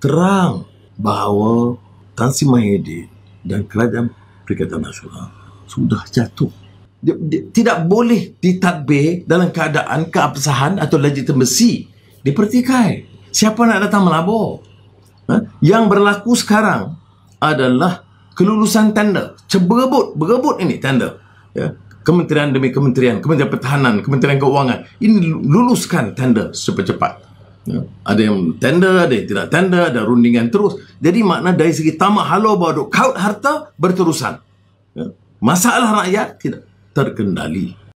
terang bahawa Tan Sri Mahathir dan kerajaan Perikatan Nasional sudah jatuh. Dia, dia, tidak boleh ditadbir dalam keadaan keabsahan atau legitimasi dipertikai. Siapa nak datang melabur? Ha? Yang berlaku sekarang adalah kelulusan tender. Berebut, berebut ini tender. Ya? Kementerian demi kementerian, kementerian pertahanan, kementerian keuangan. Ini luluskan tender secepat-cepat. Ya. Ada yang tender, ada yang tidak tender, ada rundingan terus. Jadi makna dari segi tamak halau bahawa duk kaut harta berterusan. Ya. Masalah rakyat tidak terkendali.